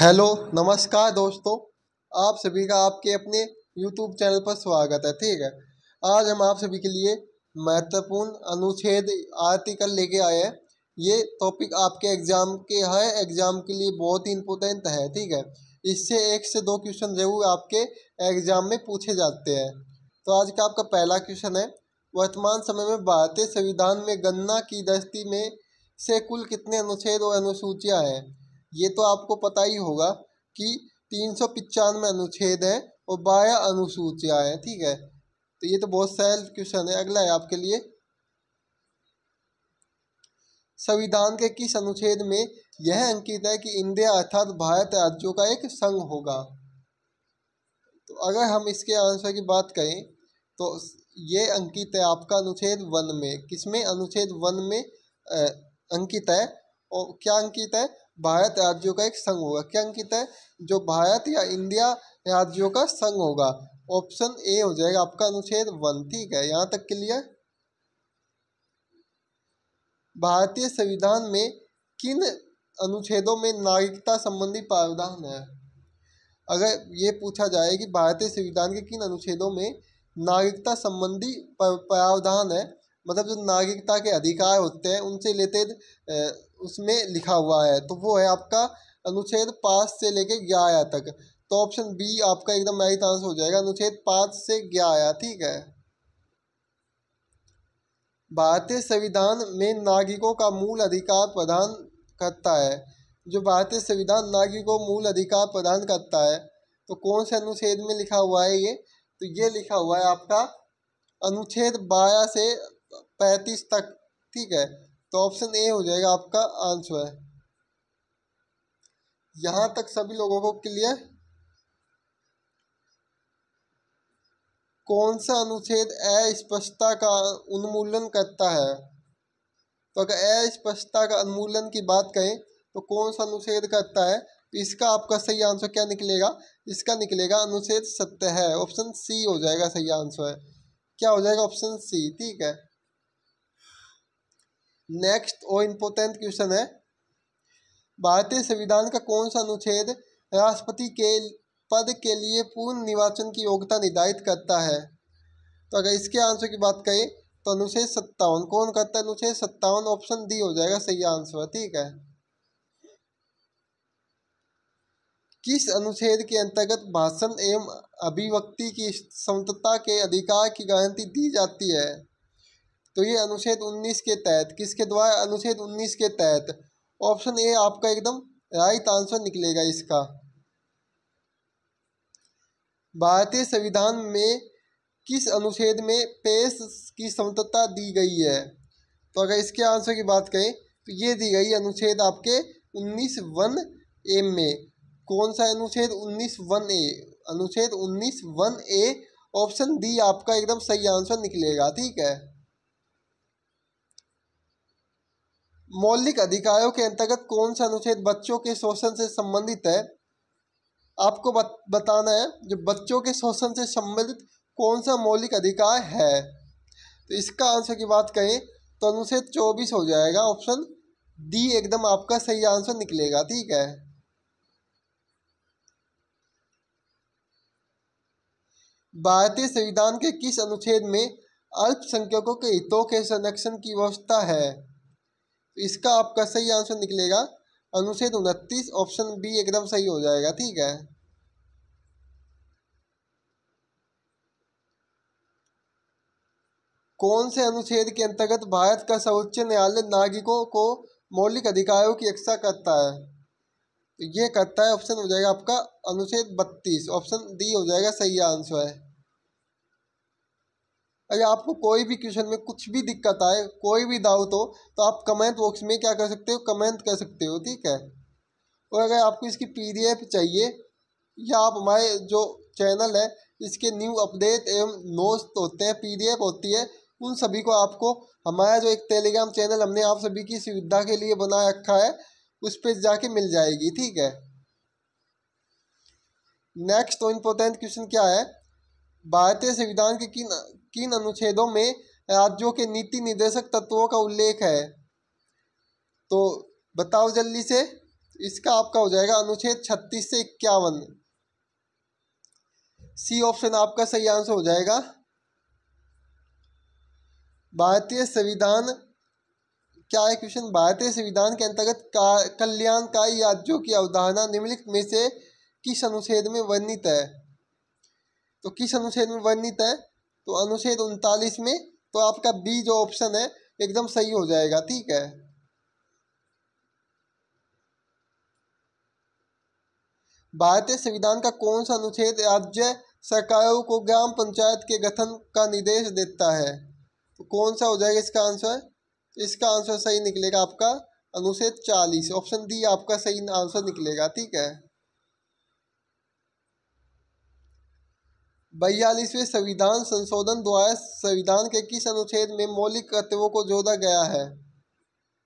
hello नमस्कार दोस्तों आप सभी का आपके अपने यूट्यूब चैनल पर स्वागत है ठीक है आज हम आप सभी के लिए महत्वपूर्ण अनुच्छेद आर्टिकल लेके आए हैं ये टॉपिक आपके एग्ज़ाम के है एग्ज़ाम के लिए बहुत ही इम्पोर्टेंट है ठीक है इससे एक से दो क्वेश्चन जरूर आपके एग्ज़ाम में पूछे जाते हैं तो आज का आपका पहला क्वेश्चन है वर्तमान समय में भारतीय संविधान में गन्ना की दृष्टि में से कुल कितने अनुच्छेद और अनुसूचियाँ हैं ये तो आपको पता ही होगा कि तीन सौ पचानवे अनुच्छेद हैं और बाया अनुसूचियाँ हैं ठीक है तो ये तो बहुत सहल क्वेश्चन है अगला है आपके लिए संविधान के किस अनुच्छेद में यह अंकित है कि इंडिया अर्थात भारत राज्यों का एक संघ होगा तो अगर हम इसके आंसर की बात करें तो ये अंकित है आपका अनुच्छेद वन में किसमें अनुच्छेद वन में अंकित है और क्या अंकित है भारत राज्यों का एक संघ होगा क्या अंकित है जो भारत या इंडिया राज्यों का संघ होगा ऑप्शन ए हो जाएगा आपका अनुच्छेद वन ठीक है यहाँ तक क्लियर भारतीय संविधान में किन अनुच्छेदों में नागरिकता संबंधी प्रावधान है अगर ये पूछा जाए कि भारतीय संविधान के किन अनुच्छेदों में नागरिकता संबंधी प्रावधान है मतलब जो नागरिकता के अधिकार होते हैं उनसे रिलेटेड उसमें लिखा हुआ है तो वो है आपका अनुच्छेद पाँच से लेके आया तक तो ऑप्शन बी आपका एकदम राइट आंसर हो जाएगा अनुच्छेद पाँच से आया ठीक है भारतीय संविधान में नागरिकों का मूल अधिकार प्रदान करता है जो भारतीय संविधान नागरिकों को मूल अधिकार प्रदान करता है तो कौन से अनुच्छेद में लिखा हुआ है ये तो ये लिखा हुआ है आपका अनुच्छेद बारह से पैंतीस तक ठीक है तो ऑप्शन ए हो जाएगा आपका आंसर यहां तक सभी लोगों को क्लियर कौन सा अनुच्छेद अस्पष्टता का उन्मूलन करता है तो अगर अस्पष्टता का उन्मूलन की बात करें तो कौन सा अनुच्छेद करता है तो इसका आपका सही आंसर क्या निकलेगा इसका निकलेगा अनुच्छेद सत्य है ऑप्शन सी हो जाएगा सही आंसर क्या हो जाएगा ऑप्शन सी ठीक है नेक्स्ट और इम्पोर्टेंट क्वेश्चन है भारतीय संविधान का कौन सा अनुच्छेद राष्ट्रपति के पद के लिए पूर्ण निर्वाचन की योग्यता निर्धारित करता है तो अगर इसके आंसर की बात करें तो अनुच्छेद सत्तावन कौन करता है अनुच्छेद सत्तावन ऑप्शन डी हो जाएगा सही आंसर ठीक है किस अनुच्छेद के अंतर्गत भाषण एवं अभिव्यक्ति की स्वतंत्रता के अधिकार की गारंटी दी जाती है तो ये अनुच्छेद 19 के तहत किसके द्वारा अनुच्छेद 19 के तहत ऑप्शन ए आपका एकदम राइट आंसर निकलेगा इसका भारतीय संविधान में किस अनुच्छेद में पेश की स्वतंत्रता दी गई है तो अगर इसके आंसर की बात करें तो ये दी गई अनुच्छेद आपके उन्नीस वन ए में कौन सा अनुच्छेद उन्नीस वन ए अनुच्छेद उन्नीस वन ए ऑप्शन डी आपका एकदम सही आंसर निकलेगा ठीक है मौलिक अधिकारों के अंतर्गत कौन सा अनुच्छेद बच्चों के शोषण से संबंधित है आपको बत, बताना है जो बच्चों के शोषण से संबंधित कौन सा मौलिक अधिकार है तो इसका आंसर की बात करें तो अनुच्छेद चौबीस हो जाएगा ऑप्शन डी एकदम आपका सही आंसर निकलेगा ठीक है भारतीय संविधान के किस अनुच्छेद में अल्पसंख्यकों के हितों के संरक्षण की व्यवस्था है इसका आपका सही आंसर निकलेगा अनुच्छेद उनतीस ऑप्शन बी एकदम सही हो जाएगा ठीक है कौन से अनुच्छेद के अंतर्गत भारत का सर्वोच्च न्यायालय नागरिकों को मौलिक अधिकारों की रक्षा करता है तो ये करता है ऑप्शन हो जाएगा आपका अनुच्छेद बत्तीस ऑप्शन डी हो जाएगा सही आंसर है अगर आपको कोई भी क्वेश्चन में कुछ भी दिक्कत आए कोई भी डाउट हो तो आप कमेंट बॉक्स में क्या कर सकते हो कमेंट कर सकते हो ठीक है और अगर आपको इसकी पीडीएफ चाहिए या आप हमारे जो चैनल है इसके न्यू अपडेट एवं नोट होते हैं पीडीएफ होती है उन सभी को आपको हमारा जो एक टेलीग्राम चैनल हमने आप सभी की सुविधा के लिए बना रखा है उस पर जाके मिल जाएगी ठीक है नेक्स्ट तो इम्पोर्टेंट क्वेश्चन क्या है भारतीय संविधान के किन किन अनुच्छेदों में राज्यों के नीति निर्देशक तत्वों का उल्लेख है तो बताओ जल्दी से इसका आपका हो जाएगा अनुच्छेद छत्तीस से इक्यावन सी ऑप्शन आपका सही आंसर हो जाएगा भारतीय संविधान क्या है क्वेश्चन भारतीय संविधान के अंतर्गत कल्याणकारी राज्यों की अवधारणा निम्नलिखित में से किस अनुच्छेद में वर्णित है तो किस अनुच्छेद में वर्णित है तो अनुच्छेद उनतालीस में तो आपका बी जो ऑप्शन है एकदम सही हो जाएगा ठीक है भारतीय संविधान का कौन सा अनुच्छेद राज्य सरकारों को ग्राम पंचायत के गठन का निर्देश देता है तो कौन सा हो जाएगा इसका आंसर इसका आंसर सही निकलेगा आपका अनुच्छेद चालीस ऑप्शन डी आपका सही आंसर निकलेगा ठीक है बयालीसवें संविधान संशोधन द्वारा संविधान के किस अनुच्छेद में मौलिक तत्वों को जोड़ा गया है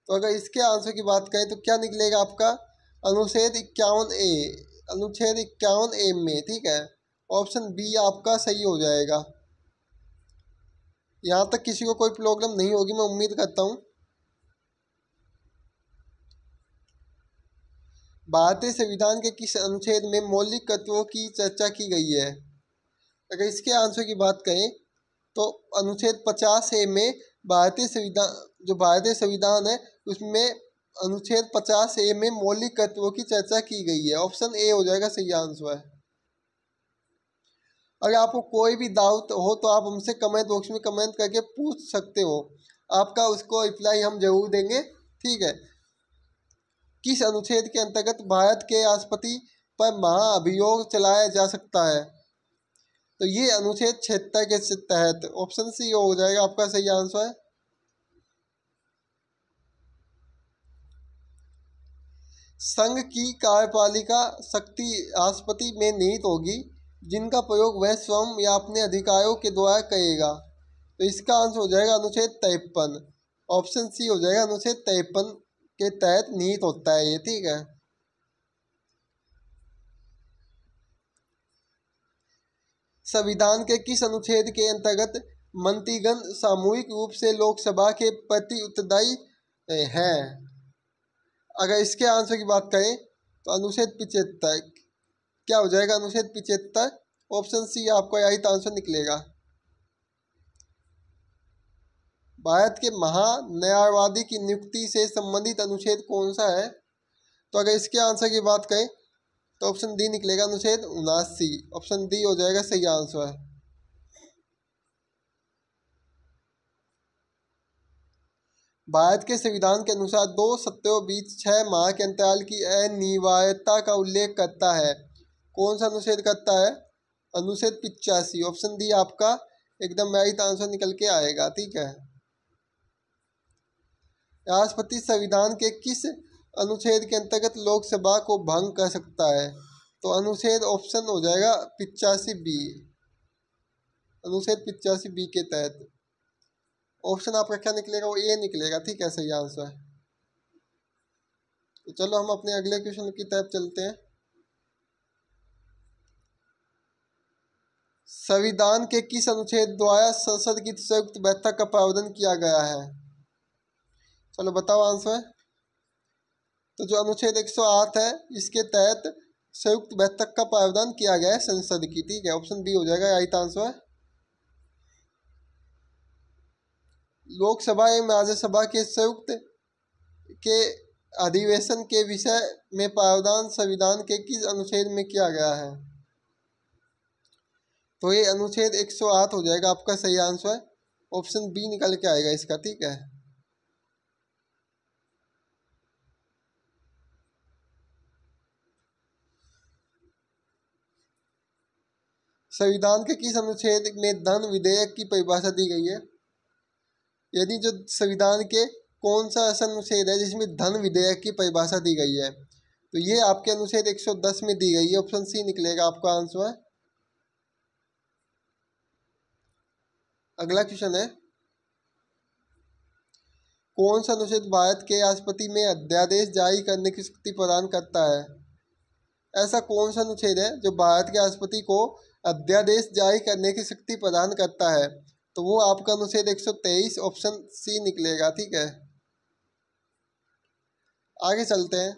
तो अगर इसके आंसर की बात करें तो क्या निकलेगा आपका अनुच्छेद इक्यावन ए अनुच्छेद इक्यावन ए में ठीक है ऑप्शन बी आपका सही हो जाएगा यहाँ तक किसी को कोई प्रॉब्लम नहीं होगी मैं उम्मीद करता हूँ भारतीय संविधान के किस अनुच्छेद में मौलिक तत्वों की चर्चा की गई है अगर इसके आंसर की बात करें तो अनुच्छेद पचास ए में भारतीय संविधान जो भारतीय संविधान है उसमें अनुच्छेद पचास ए में मौलिक तत्वों की चर्चा की गई है ऑप्शन ए हो जाएगा सही आंसर अगर आपको कोई भी डाउट हो तो आप हमसे कमेंट बॉक्स में कमेंट करके पूछ सकते हो आपका उसको रिप्लाई हम जरूर देंगे ठीक है किस अनुच्छेद के अंतर्गत भारत के राष्ट्रपति पर महाअभियोग चलाया जा सकता है तो ये अनुच्छेद छिहत्तर के तहत ऑप्शन सी हो जाएगा आपका सही आंसर है संघ की कार्यपालिका शक्ति राष्ट्रपति में निहित होगी जिनका प्रयोग वह स्वयं या अपने अधिकारियों के द्वारा करेगा तो इसका आंसर हो जाएगा अनुच्छेद तेपन ऑप्शन सी हो जाएगा अनुच्छेद तेपन के तहत निहित होता है ये ठीक है संविधान के किस अनुच्छेद के अंतर्गत मंत्रीगण सामूहिक रूप से लोकसभा के प्रति उत्तरदायी हैं अगर इसके आंसर की बात करें तो अनुच्छेद पिछहत्तर क्या हो जाएगा अनुच्छेद पिछहत्तर ऑप्शन सी आपका राइट तो आंसर निकलेगा भारत के महान्यायवादी की नियुक्ति से संबंधित अनुच्छेद कौन सा है तो अगर इसके आंसर की बात करें तो ऑप्शन डी निकलेगा अनुच्छेद उनासी ऑप्शन डी हो जाएगा सही आंसर भारत के संविधान के अनुसार दो सत्यों बीच छह माह के अंतराल की अनिवार्यता का उल्लेख करता है कौन सा अनुच्छेद करता है अनुच्छेद पिचासी ऑप्शन डी आपका एकदम राइट आंसर निकल के आएगा ठीक है राष्ट्रपति संविधान के किस अनुच्छेद के अंतर्गत लोकसभा को भंग कर सकता है तो अनुच्छेद ऑप्शन हो जाएगा पिचासी बी अनुच्छेद पिचासी बी के तहत ऑप्शन आपका क्या निकलेगा वो ए निकलेगा ठीक है सही आंसर तो चलो हम अपने अगले क्वेश्चन की तरफ चलते हैं संविधान के किस अनुच्छेद द्वारा संसद की संयुक्त बैठक का प्रावधान किया गया है चलो बताओ आंसर तो जो अनुच्छेद एक है इसके तहत संयुक्त बैठक का प्रावधान किया गया है संसद की ठीक है ऑप्शन बी हो जाएगा राइट तो आंसर लोकसभा एवं राज्यसभा के संयुक्त के अधिवेशन के विषय में प्रावधान संविधान के किस अनुच्छेद में किया गया है तो ये अनुच्छेद आठ हो जाएगा आपका सही आंसर ऑप्शन बी निकल के आएगा इसका ठीक है संविधान के किस अनुच्छेद में धन विधेयक की परिभाषा दी गई है यानी जो संविधान के कौन सा ऐसा अनुच्छेद है जिसमें धन विधेयक की परिभाषा दी गई है तो ये आपके अनुच्छेद 110 में दी गई है ऑप्शन सी निकलेगा आपका आंसर अगला क्वेश्चन है कौन सा अनुच्छेद भारत के राष्ट्रपति में अध्यादेश जारी करने की शक्ति प्रदान करता है ऐसा कौन सा अनुच्छेद है जो भारत के राष्ट्रपति को अध्यादेश जारी करने की शक्ति प्रदान करता है तो वो आपका अनुच्छेद एक ऑप्शन सी निकलेगा ठीक है आगे चलते हैं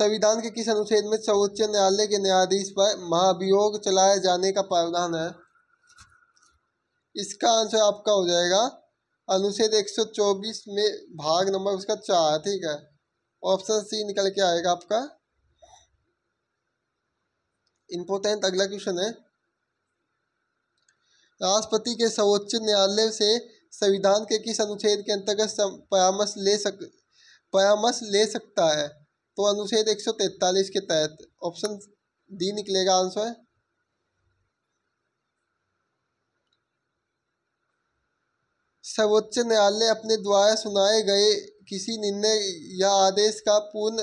संविधान के किस अनुच्छेद में सर्वोच्च न्यायालय के न्यायाधीश पर महाभियोग चलाए जाने का प्रावधान है इसका आंसर आपका हो जाएगा अनुच्छेद 124 में भाग नंबर उसका चार ठीक है ऑप्शन सी निकल के आएगा आपका इम्पोर्टेंट अगला क्वेश्चन है राष्ट्रपति के सर्वोच्च न्यायालय से संविधान के किस अनुच्छेद के अंतर्गत परामर्श ले सक परामर्श ले सकता है तो अनुच्छेद तैतालीस के तहत ऑप्शन डी निकलेगा आंसर सर्वोच्च न्यायालय अपने द्वारा सुनाए गए किसी निर्णय या आदेश का पूर्ण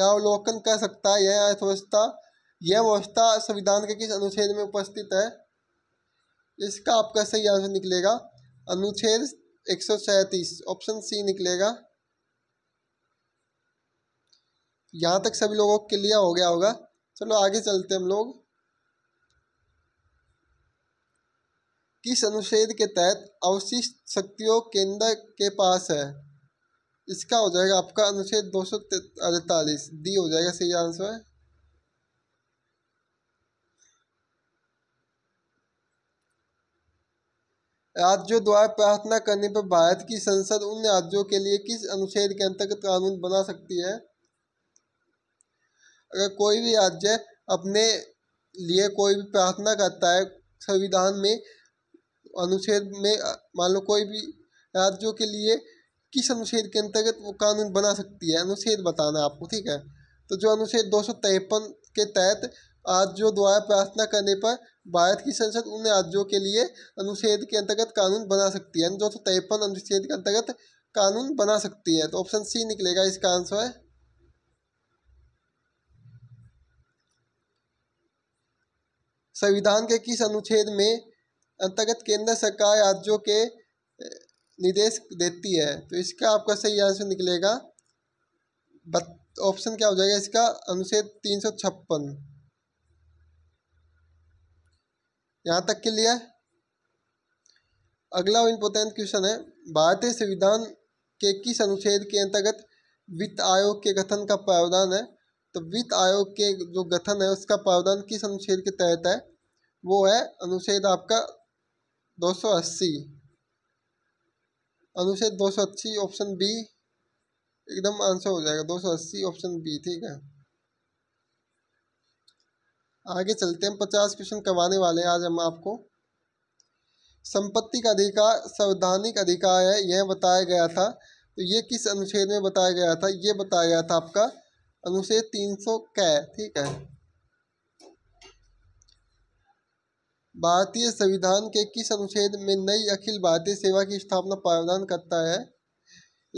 या अवलोकन कर सकता है यह अर्थव्यवस्था यह व्यवस्था संविधान के किस अनुच्छेद में उपस्थित है इसका आपका सही आंसर निकलेगा अनुच्छेद एक ऑप्शन सी निकलेगा यहाँ तक सभी लोगों के लिए हो गया होगा चलो आगे चलते हम लोग किस अनुच्छेद के तहत अवशिष्ट शक्तियों केंद्र के पास है इसका हो जाएगा आपका अनुच्छेद दो सौ अड़तालीस डी हो जाएगा सही आंसर राज्यों द्वारा प्रार्थना करने पर भारत की संसद उन राज्यों के लिए किस अनुच्छेद के अंतर्गत कानून बना सकती है अगर कोई भी राज्य अपने लिए कोई भी प्रार्थना करता है संविधान में अनुच्छेद में मान लो कोई भी राज्यों के लिए किस अनुच्छेद के अंतर्गत वो कानून बना सकती है अनुच्छेद बताना आपको ठीक है तो जो अनुच्छेद दो के तहत आर्जो द्वारा प्रार्थना करने पर भारत की संसद उन राज्यों के लिए अनुच्छेद के अंतर्गत कानून बना सकती है दो सौ तिरपन अनुच्छेद के अंतर्गत कानून बना सकती है तो ऑप्शन सी निकलेगा इसका आंसर संविधान के किस अनुच्छेद में अंतर्गत केंद्र सरकार राज्यों के निर्देश देती है तो इसका आपका सही आंसर निकलेगा ऑप्शन क्या हो जाएगा इसका अनुच्छेद तीन सौ छप्पन यहाँ तक के लिए अगला इम्पोर्टेंट क्वेश्चन है भारतीय संविधान के किस अनुच्छेद के अंतर्गत वित्त आयोग के गठन का प्रावधान है तो वित्त आयोग के जो गठन है उसका प्रावधान किस अनुच्छेद के तहत है वो है अनुच्छेद आपका 280 अनुच्छेद 280 ऑप्शन बी एकदम आंसर हो जाएगा 280 ऑप्शन बी ठीक है आगे चलते हैं पचास क्वेश्चन करवाने वाले हैं आज हम आपको संपत्ति का अधिकार संवैधानिक अधिकार है यह बताया गया था तो ये किस अनुच्छेद में बताया गया था ये बताया गया था आपका अनुच्छेद तीन सौ ठीक है भारतीय संविधान के किस अनुच्छेद में नई अखिल भारतीय सेवा की स्थापना प्रावधान करता है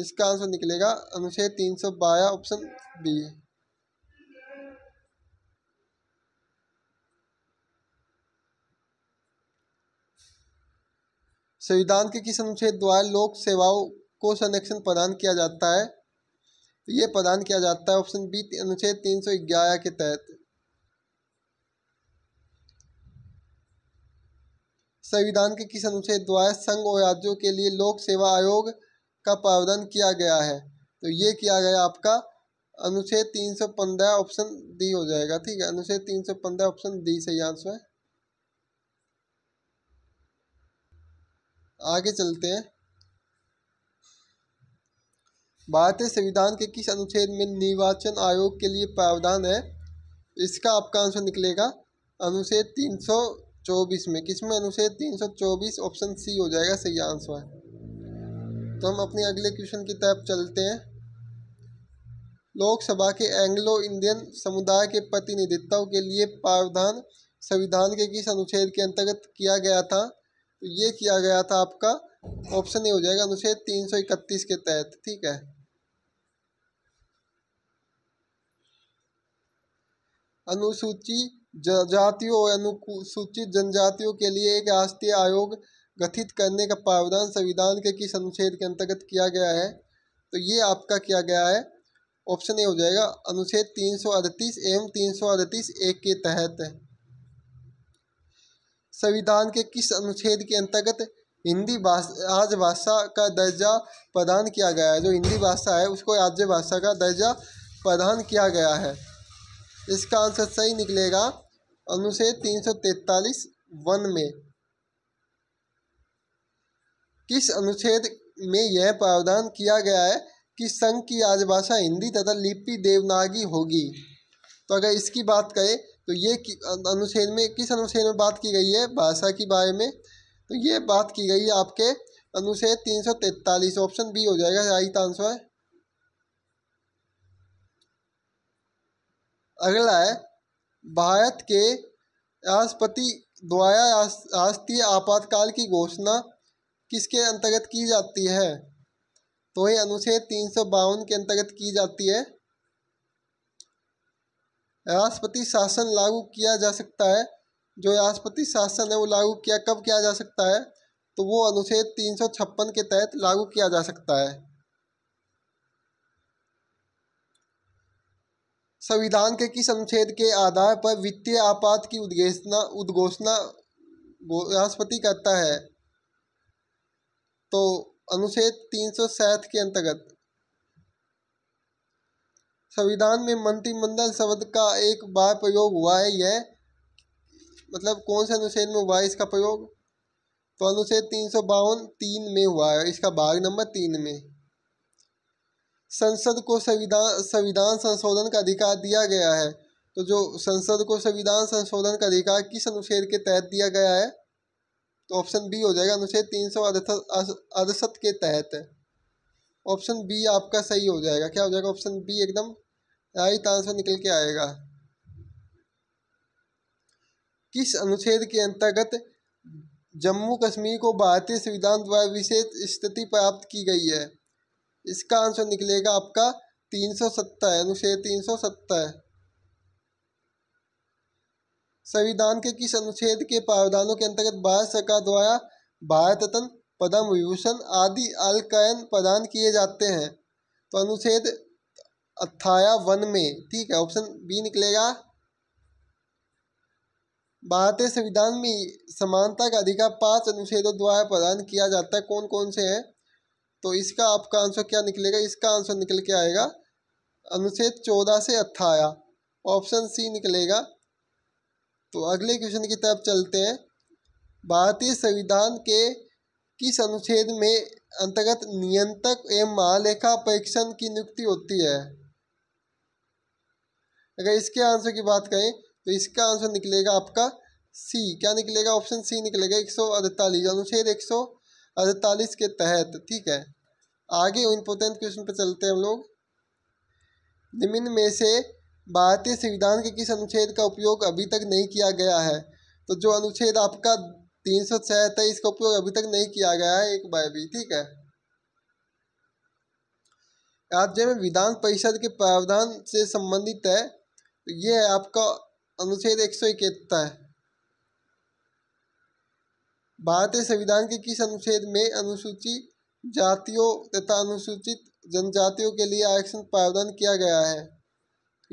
इसका आंसर निकलेगा अनुच्छेद तीन सौ बारह ऑप्शन बी संविधान के किस अनुच्छेद द्वारा लोक सेवाओं को संरक्षण प्रदान किया जाता है तो ये प्रदान किया जाता है ऑप्शन बी अनुच्छेद तीन सौ ग्यारह के तहत संविधान के किस अनुच्छेद द्वारा संघ और राज्यों के लिए लोक सेवा आयोग का प्रावधान किया गया है तो ये किया गया आपका अनुच्छेद तीन सौ पंद्रह ऑप्शन डी हो जाएगा ठीक है अनुच्छेद तीन सौ पंद्रह ऑप्शन डी सही आंसर है आगे चलते हैं भारतीय संविधान के किस अनुच्छेद में निर्वाचन आयोग के लिए प्रावधान है इसका आपका आंसर निकलेगा अनुच्छेद चौबीस में किसमें अनुच्छेद तीन सौ चौबीस ऑप्शन सी हो जाएगा सही आंसर है तो हम अपने अगले क्वेश्चन की तरफ चलते हैं लोकसभा के एंग्लो इंडियन समुदाय के प्रतिनिधित्व के लिए प्रावधान संविधान के किस अनुच्छेद के अंतर्गत किया गया था तो ये किया गया था आपका ऑप्शन ये हो जाएगा अनुच्छेद तीन सौ इकतीस के तहत ठीक है अनुसूची जातियों और अनुसूचित जनजातियों के लिए एक राष्ट्रीय आयोग गठित करने का प्रावधान संविधान के किस अनुच्छेद के अंतर्गत किया गया है तो ये आपका किया गया है ऑप्शन ए हो जाएगा अनुच्छेद तीन सौ अड़तीस एवं तीन सौ अड़तीस एक के तहत संविधान के किस अनुच्छेद के अंतर्गत हिंदी आज भाषा का दर्जा प्रदान किया गया है जो हिंदी भाषा है उसको राज्य भाषा का दर्जा प्रदान किया गया है इसका आंसर सही निकलेगा अनुच्छेद तीन सौ तैतालीस वन में किस अनुच्छेद में यह प्रावधान किया गया है कि संघ की राजभाषा हिंदी तथा लिपि देवनागी होगी तो अगर इसकी बात करें तो ये अनुच्छेद में किस अनुच्छेद में बात की गई है भाषा के बारे में तो ये बात की गई है आपके अनुच्छेद तीन सौ तैतालीस ऑप्शन बी हो जाएगा राइट आंसर अगला है भारत के राष्ट्रपति द्वारा राष्ट्रीय आपातकाल की घोषणा किसके अंतर्गत की जाती है तो ये अनुच्छेद तीन सौ बावन के अंतर्गत की जाती है राष्ट्रपति शासन लागू किया जा सकता है जो राष्ट्रपति शासन है वो लागू किया कब किया जा सकता है तो वो अनुच्छेद तीन सौ छप्पन के तहत लागू किया जा सकता है संविधान के किस अनुच्छेद के आधार पर वित्तीय आपात की उद्घोषणा उद्घोषणा राष्ट्रपति करता है तो अनुच्छेद तीन सौ के अंतर्गत संविधान में मंत्रिमंडल शब्द का एक बार प्रयोग हुआ है यह मतलब कौन से अनुच्छेद में हुआ है इसका प्रयोग तो अनुच्छेद तीन सौ बावन तीन में हुआ है इसका भाग नंबर तीन में संसद को संविधान संविधान संशोधन का अधिकार दिया गया है तो जो संसद को संविधान संशोधन का अधिकार किस अनुच्छेद के तहत दिया गया है तो ऑप्शन बी हो जाएगा अनुच्छेद तीन सौ अड़सठ के तहत ऑप्शन बी आपका सही हो जाएगा क्या हो जाएगा ऑप्शन बी एकदम यही आंसर निकल के आएगा किस अनुच्छेद के अंतर्गत जम्मू कश्मीर को भारतीय संविधान द्वारा विशेष स्थिति प्राप्त की गई है इसका आंसर निकलेगा आपका तीन सौ सत्तर अनुच्छेद तीन सौ सत्तर संविधान के किस अनुच्छेद के प्रावधानों के अंतर्गत भारत सरकार द्वारा भारत रत्न पद्म विभूषण आदि अलकयन प्रदान किए जाते हैं तो अनुच्छेद अथाया वन में ठीक है ऑप्शन बी निकलेगा भारतीय संविधान में समानता का अधिकार पांच अनुच्छेदों द्वारा प्रदान किया जाता है कौन कौन से हैं तो इसका आपका आंसर क्या निकलेगा इसका आंसर निकल के आएगा अनुच्छेद चौदह से अथाया ऑप्शन सी निकलेगा तो अगले क्वेश्चन की तरफ चलते हैं भारतीय संविधान के किस अनुच्छेद में अंतर्गत नियंत्रक एवं महालेखा परीक्षण की नियुक्ति होती है अगर इसके आंसर की बात करें तो इसका आंसर निकलेगा आपका सी क्या निकलेगा ऑप्शन सी निकलेगा एक सौ अड़तालीस अनुच्छेद एक सौ अड़तालीस के तहत ठीक है आगे इंपोर्टेंट क्वेश्चन पर चलते हैं हम लोग निम्न में से भारतीय संविधान के किस अनुच्छेद का उपयोग अभी तक नहीं किया गया है तो जो अनुच्छेद आपका तीन सौ है इसका उपयोग अभी तक नहीं किया गया है एक बार भी ठीक है राज्य में विधान परिषद के प्रावधान से संबंधित है तो ये है आपका अनुच्छेद एक सौ इकहत्तर भारतीय संविधान के किस अनुच्छेद में अनुसूचित जातियों तथा अनुसूचित जनजातियों के लिए आरक्षण प्रावधान किया गया है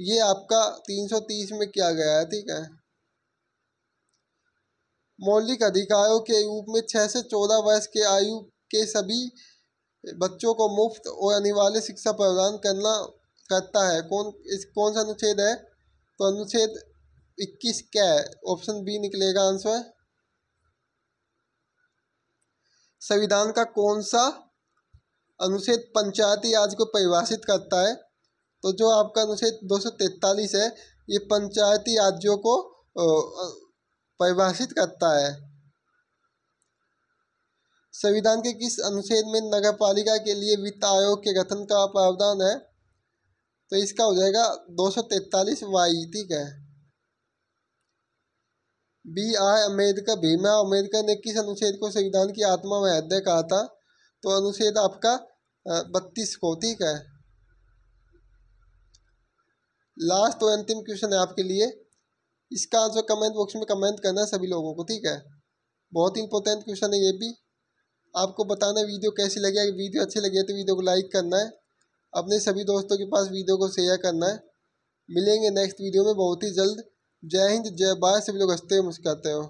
ये आपका 330 में किया गया है ठीक है मौलिक अधिकारों के रूप में छः से चौदह वर्ष के आयु के सभी बच्चों को मुफ्त और अनिवार्य शिक्षा प्रदान करना करता है कौन इस कौन सा अनुच्छेद है तो अनुच्छेद 21 क्या है ऑप्शन बी निकलेगा आंसर संविधान का कौन सा अनुच्छेद पंचायती राज को परिभाषित करता है तो जो आपका अनुच्छेद 243 है ये पंचायती राज्यों को परिभाषित करता है संविधान के किस अनुच्छेद में नगरपालिका के लिए वित्त आयोग के गठन का प्रावधान है तो इसका हो जाएगा दो सौ तैतालीस वाई ठीक है बी आर अम्बेडकर भीमा अम्बेडकर ने किस अनुच्छेद को संविधान की आत्मा में हृदय कहा था तो अनुच्छेद आपका बत्तीस को ठीक है लास्ट और अंतिम क्वेश्चन है आपके लिए इसका आंसर कमेंट बॉक्स में कमेंट करना है सभी लोगों को ठीक है बहुत इंपॉर्टेंट क्वेश्चन है ये भी आपको बताना वीडियो कैसी लगी अगर वीडियो अच्छी लगी है तो वीडियो को लाइक करना है अपने सभी दोस्तों के पास वीडियो को शेयर करना है मिलेंगे नेक्स्ट वीडियो में बहुत ही जल्द जय हिंद जय भारत सभी लोग हंसते हो मुस्काते हो